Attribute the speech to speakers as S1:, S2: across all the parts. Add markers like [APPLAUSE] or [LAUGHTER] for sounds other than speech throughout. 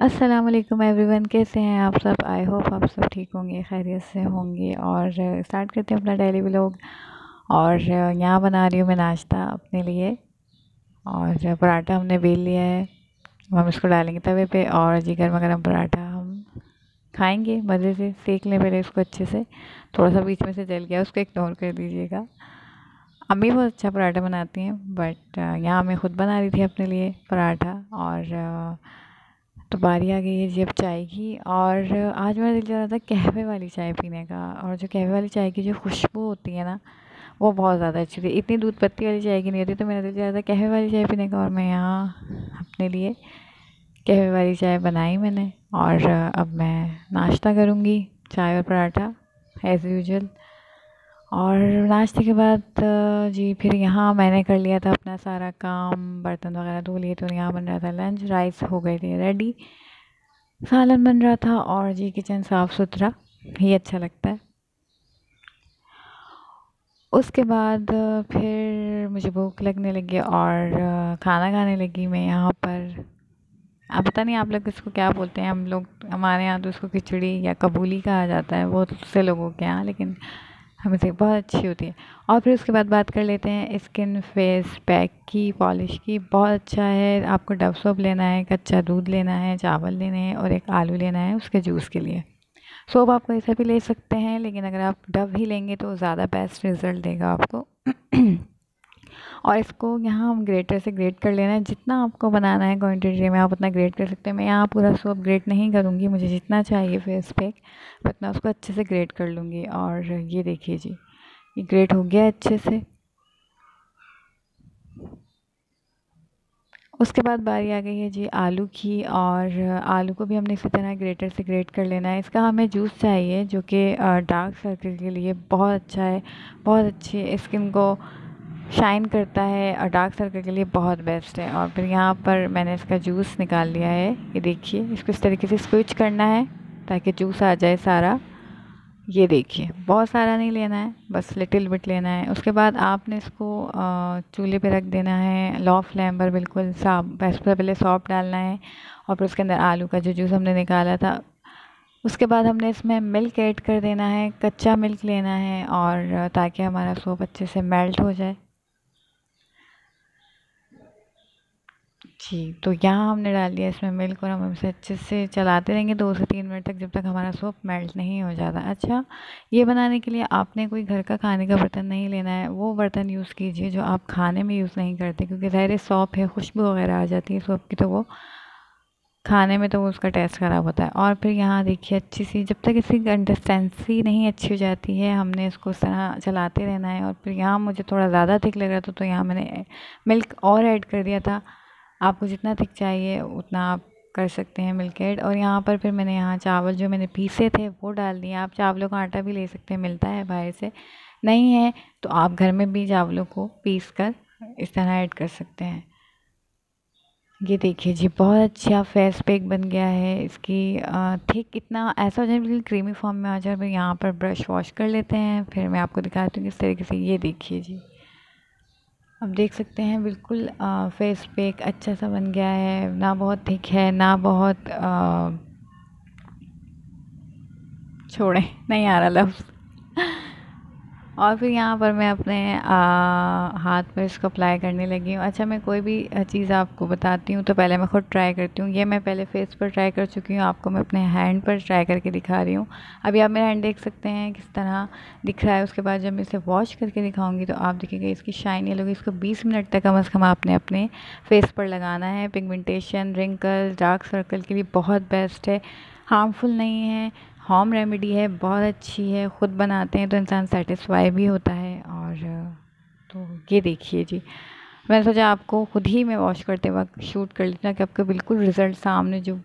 S1: अस्सलाम वालेकुम एवरीवन कैसे हैं आप सब आई होप आप सब ठीक होंगे खैरियत से होंगे और स्टार्ट करते हैं अपना डेली व्लॉग और यहाँ बना रही हूँ मैं नाश्ता अपने लिए और पराठा हमने बेल लिया है हम इसको डालेंगे तवे पे और जी गर्मा गर्म पराठा हम खाएंगे मज़े से सेक लें पहले इसको अच्छे से थोड़ा सा बीच में से जल गया उसको इग्नोर कर दीजिएगा अम्मी बहुत अच्छा पराठा बनाती हैं बट यहाँ मैं ख़ुद बना रही थी अपने लिए पराठा और तो बारी आ गई है जब चाय की और आज मेरा दिल जा रहा था कहवे वाली चाय पीने का और जो कहवे वाली चाय की जो खुशबू होती है ना वो बहुत ज़्यादा अच्छी थी इतनी दूध पत्ती वाली चाय की नहीं होती तो मेरा दिल कर रहा था कहवे वाली चाय पीने का और मैं यहाँ अपने लिए कहवे वाली चाय बनाई मैंने और अब मैं नाश्ता करूँगी चाय और पराठा एज़ यूजल और हम्म। नाश्ते के बाद जी फिर यहाँ मैंने कर लिया था अपना सारा काम बर्तन वगैरह धो लिए तो यहाँ बन रहा था लंच राइस हो गए थे रेडी सालन बन रहा था और जी किचन साफ़ सुथरा ही अच्छा लगता है उसके बाद फिर मुझे भूख लगने लगी और खाना खाने लगी मैं यहाँ पर अब पता नहीं आप लोग इसको क्या बोलते हैं हम लोग हमारे यहाँ तो इसको खिचड़ी या कबूली कहा जाता है बहुत से लोगों के यहाँ लेकिन से हाँ, बहुत अच्छी होती है और फिर उसके बाद बात कर लेते हैं स्किन फेस पैक की पॉलिश की बहुत अच्छा है आपको डब सोप लेना है कच्चा दूध लेना है चावल लेने हैं और एक आलू लेना है उसके जूस के लिए सोप आप ऐसा भी ले सकते हैं लेकिन अगर आप डब ही लेंगे तो ज़्यादा बेस्ट रिज़ल्ट देगा आपको [CLEARS THROAT] और इसको यहाँ हम ग्रेटर से ग्रेट कर लेना है जितना आपको बनाना है क्वान्टिटी में आप उतना ग्रेट कर सकते हैं मैं यहाँ पूरा सोप ग्रेट नहीं करूँगी मुझे जितना चाहिए फेस पैक उतना उसको अच्छे से ग्रेट कर लूँगी और ये देखिए जी ये ग्रेट हो गया अच्छे से उसके बाद बारी आ गई है जी आलू की और आलू को भी हमने इसी तरह ग्रेटर से ग्रेट कर लेना है इसका हमें जूस चाहिए जो कि डार्क सर्कल के लिए बहुत अच्छा है बहुत अच्छी स्किन को शाइन करता है और डार्क सर्कल के लिए बहुत बेस्ट है और फिर यहाँ पर मैंने इसका जूस निकाल लिया है ये देखिए इसको इस तरीके से स्विच करना है ताकि जूस आ जाए सारा ये देखिए बहुत सारा नहीं लेना है बस लिटिल बिट लेना है उसके बाद आपने इसको चूल्हे पे रख देना है लो फ्लेम पर बिल्कुल साफ पर पहले सॉप डालना है और फिर उसके अंदर आलू का जो जूस हमने निकाला था उसके बाद हमने इसमें मिल्क ऐड कर देना है कच्चा मिल्क लेना है और ताकि हमारा सोप अच्छे से मेल्ट हो जाए जी तो यहाँ हमने डाल दिया इसमें मिल्क और हम इसे अच्छे से चलाते रहेंगे दो से तीन मिनट तक जब तक हमारा सूप मेल्ट नहीं हो जाता अच्छा ये बनाने के लिए आपने कोई घर का खाने का बर्तन नहीं लेना है वो बर्तन यूज़ कीजिए जो आप खाने में यूज़ नहीं करते क्योंकि ज़ाहिर सौप है खुशबू वगैरह आ जाती है सोप की तो वो खाने में तो वो उसका टेस्ट ख़राब होता है और फिर यहाँ देखिए अच्छी सी जब तक इसकी कंसिस्टेंसी नहीं अच्छी हो जाती है हमने इसको उस तरह चलाते रहना है और फिर यहाँ मुझे थोड़ा ज़्यादा थिक लग रहा था तो यहाँ मैंने मिल्क और ऐड कर दिया था आपको जितना थिक चाहिए उतना आप कर सकते हैं मिल्क एड और यहाँ पर फिर मैंने यहाँ चावल जो मैंने पीसे थे वो डाल दिए आप चावलों का आटा भी ले सकते हैं मिलता है बाहर से नहीं है तो आप घर में भी चावलों को पीस कर इस तरह ऐड कर सकते हैं ये देखिए जी बहुत अच्छा फेस पैक बन गया है इसकी थिक इतना ऐसा हो जाए बिल्कुल क्रीमी फॉर्म में आ जाए यहाँ पर ब्रश वॉश कर लेते हैं फिर मैं आपको दिखाती हूँ किस तरीके से ये देखिए जी आप देख सकते हैं बिल्कुल फेस पे एक अच्छा सा बन गया है ना बहुत थिक है ना बहुत छोड़े नहीं आ रहा लफ्ज़ और फिर यहाँ पर मैं अपने आ, हाथ पर इसको अप्लाई करने लगी हूँ अच्छा मैं कोई भी चीज़ आपको बताती हूँ तो पहले मैं खुद ट्राई करती हूँ ये मैं पहले फेस पर ट्राई कर चुकी हूँ आपको मैं अपने हैंड पर ट्राई करके दिखा रही हूँ अभी आप मेरा हैंड देख सकते हैं किस तरह दिख रहा है उसके बाद जब मैं इसे वॉश करके दिखाऊँगी तो आप देखेंगे इसकी शाइन ये लोग इसको बीस मिनट तक कम अज़ कम आपने अपने फेस पर लगाना है पिगमेंटेशन रिंकल डार्क सर्कल के लिए बहुत बेस्ट है हार्मफुल नहीं है होम रेमेडी है बहुत अच्छी है ख़ुद बनाते हैं तो इंसान सेटिस्फाई भी होता है और तो ये देखिए जी मैंने सोचा आपको ख़ुद ही मैं वॉश करते वक्त शूट कर लेता कि आपका बिल्कुल रिज़ल्ट सामने जो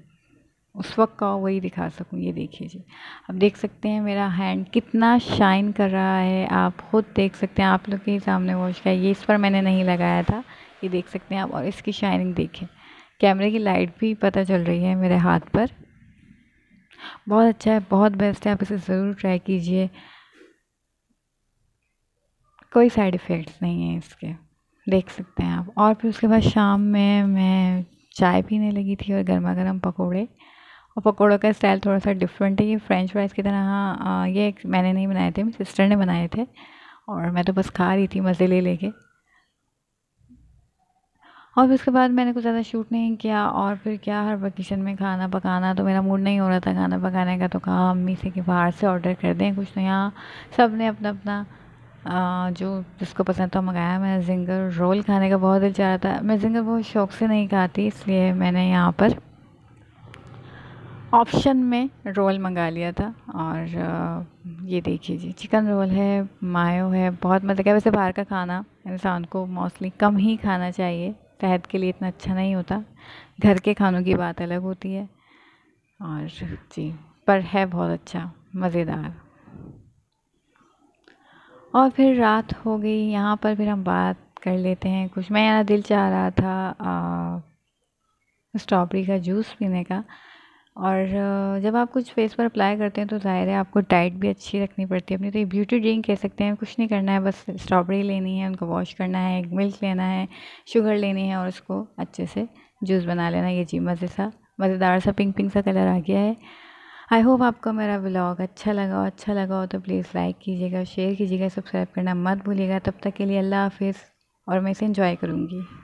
S1: उस वक्त का वही दिखा सकूँ ये देखिए जी अब देख सकते हैं मेरा हैंड कितना शाइन कर रहा है आप ख़ुद देख सकते हैं आप लोग के ही सामने वॉश का ये इस पर मैंने नहीं लगाया था ये देख सकते हैं आप और इसकी शाइनिंग देखें कैमरे की लाइट भी पता चल रही है मेरे हाथ पर बहुत अच्छा है बहुत बेस्ट है आप इसे ज़रूर ट्राई कीजिए कोई साइड इफ़ेक्ट्स नहीं है इसके देख सकते हैं आप और फिर उसके बाद शाम में मैं चाय पीने लगी थी और गर्मा गर्म पकौड़े और पकौड़ों का स्टाइल थोड़ा सा डिफरेंट है ये फ्रेंच फ्राइज़ की तरह हाँ, हाँ ये मैंने नहीं बनाए थे मेरी सिस्टर ने बनाए थे और मैं तो बस खा रही थी मज़े ले लेके और फिर उसके बाद मैंने कुछ ज़्यादा शूट नहीं किया और फिर क्या हर किचन में खाना पकाना तो मेरा मूड नहीं हो रहा था खाना पकाने का तो कहा अम्मी से कि बाहर से ऑर्डर कर दें कुछ तो यहाँ सब ने अपना अपना जो जिसको पसंद था मंगाया मैं जिंगर रोल खाने का बहुत दिल चाह रहा था मैं जिंगर बहुत शौक से नहीं खाती इसलिए मैंने यहाँ पर ऑप्शन में रोल मंगा लिया था और ये देखिए जी चिकन रोल है मायो है बहुत मतलब क्या वैसे बाहर का खाना इंसान को मोस्टली कम ही खाना चाहिए सेहत के लिए इतना अच्छा नहीं होता घर के खानों की बात अलग होती है और जी पर है बहुत अच्छा मज़ेदार और फिर रात हो गई यहाँ पर फिर हम बात कर लेते हैं कुछ मैं यहाँ दिल चाह रहा था स्ट्रॉबेरी का जूस पीने का और जब आप कुछ फेस पर अप्लाई करते हैं तो ज़ाहिर है आपको डाइट भी अच्छी रखनी पड़ती है अपनी तो ये ब्यूटी ड्रिंक कह सकते हैं कुछ नहीं करना है बस स्ट्रॉबेरी लेनी है उनको वॉश करना है मिल्क लेना है शुगर लेनी है और उसको अच्छे से जूस बना लेना ये जी मज़े सा मज़ेदार सा पिंक पिंक सा कलर आ गया है आई होप आपको मेरा ब्लॉग अच्छा लगा अच्छा लगा हो तो प्लीज़ लाइक कीजिएगा शेयर कीजिएगा सब्सक्राइब करना मत भूलिएगा तब तक के लिए अल्लाह हाफिज़ और मैं इसे इन्जॉय करूँगी